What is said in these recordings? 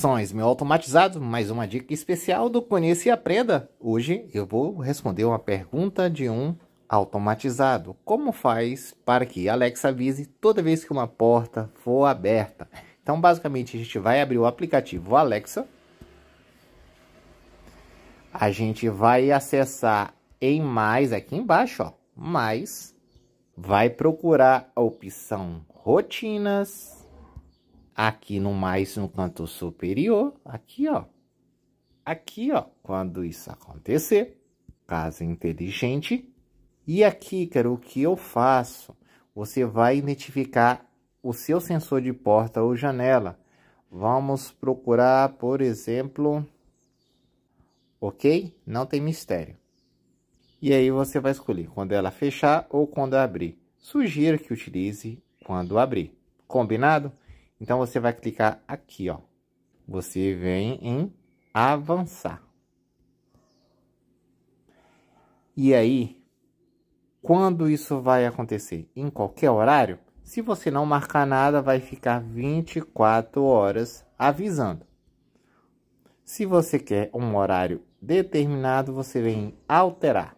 Sons meu automatizado, mais uma dica especial do Conheça e Aprenda. Hoje eu vou responder uma pergunta de um automatizado. Como faz para que Alexa avise toda vez que uma porta for aberta? Então, basicamente, a gente vai abrir o aplicativo Alexa. A gente vai acessar em mais aqui embaixo, ó, mais vai procurar a opção rotinas Aqui no mais no canto superior, aqui ó. Aqui ó, quando isso acontecer, caso inteligente. E aqui, cara, o que eu faço? Você vai identificar o seu sensor de porta ou janela. Vamos procurar, por exemplo, ok? Não tem mistério. E aí você vai escolher quando ela fechar ou quando abrir. Sugiro que utilize quando abrir. Combinado? Então, você vai clicar aqui, ó. Você vem em avançar. E aí, quando isso vai acontecer? Em qualquer horário? Se você não marcar nada, vai ficar 24 horas avisando. Se você quer um horário determinado, você vem alterar.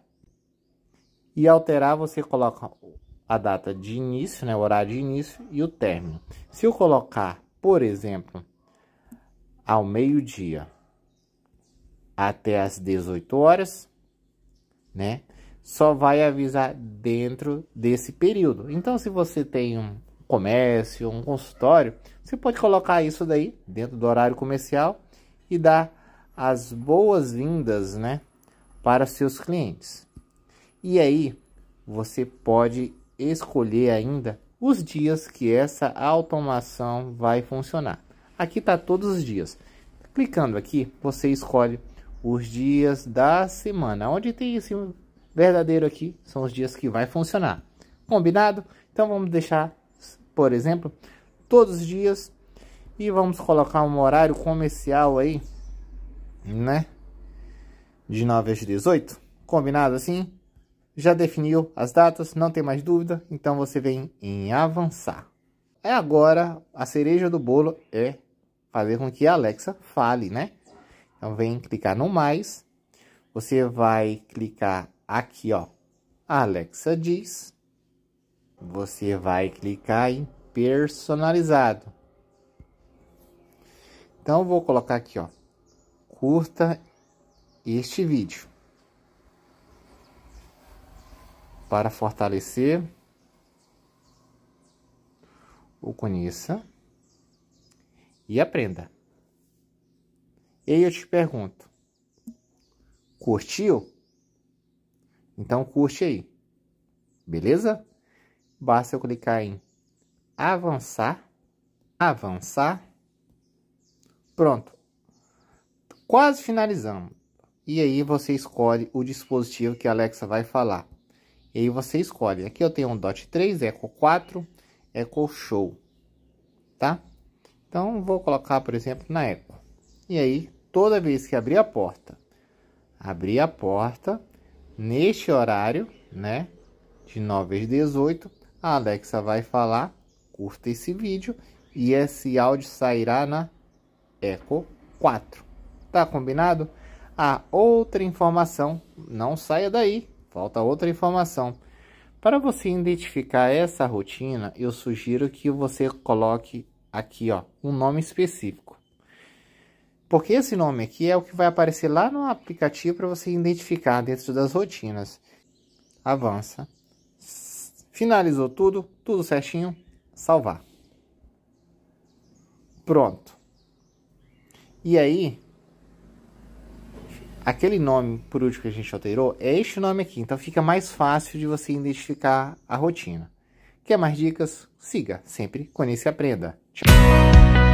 E alterar, você coloca a data de início, né, o horário de início e o término. Se eu colocar, por exemplo, ao meio-dia até as 18 horas, né, só vai avisar dentro desse período. Então, se você tem um comércio, um consultório, você pode colocar isso daí dentro do horário comercial e dar as boas-vindas, né, para seus clientes. E aí, você pode escolher ainda os dias que essa automação vai funcionar. Aqui está todos os dias. Clicando aqui, você escolhe os dias da semana. Onde tem esse verdadeiro aqui, são os dias que vai funcionar. Combinado? Então vamos deixar, por exemplo, todos os dias e vamos colocar um horário comercial aí, né? De 9 às 18. Combinado assim? Já definiu as datas, não tem mais dúvida, então você vem em avançar. É agora, a cereja do bolo é fazer com que a Alexa fale, né? Então vem clicar no mais, você vai clicar aqui, ó, Alexa diz, você vai clicar em personalizado. Então vou colocar aqui, ó, curta este vídeo. para fortalecer o conheça e aprenda. E aí eu te pergunto: curtiu? Então curte aí, beleza? Basta eu clicar em avançar, avançar. Pronto. Quase finalizamos. E aí você escolhe o dispositivo que a Alexa vai falar. E aí você escolhe. Aqui eu tenho um DOT 3, Eco 4, Eco Show, tá? Então, vou colocar, por exemplo, na Eco. E aí, toda vez que abrir a porta, abrir a porta, neste horário, né, de 9 às 18, a Alexa vai falar, curta esse vídeo, e esse áudio sairá na Eco 4. Tá combinado? A outra informação, não saia daí, Falta outra informação. Para você identificar essa rotina, eu sugiro que você coloque aqui, ó, um nome específico. Porque esse nome aqui é o que vai aparecer lá no aplicativo para você identificar dentro das rotinas. Avança. Finalizou tudo, tudo certinho, salvar. Pronto. E aí, aquele nome por último que a gente alterou é este nome aqui. Então fica mais fácil de você identificar a rotina. Quer mais dicas? Siga sempre Conheça e Aprenda. Tchau!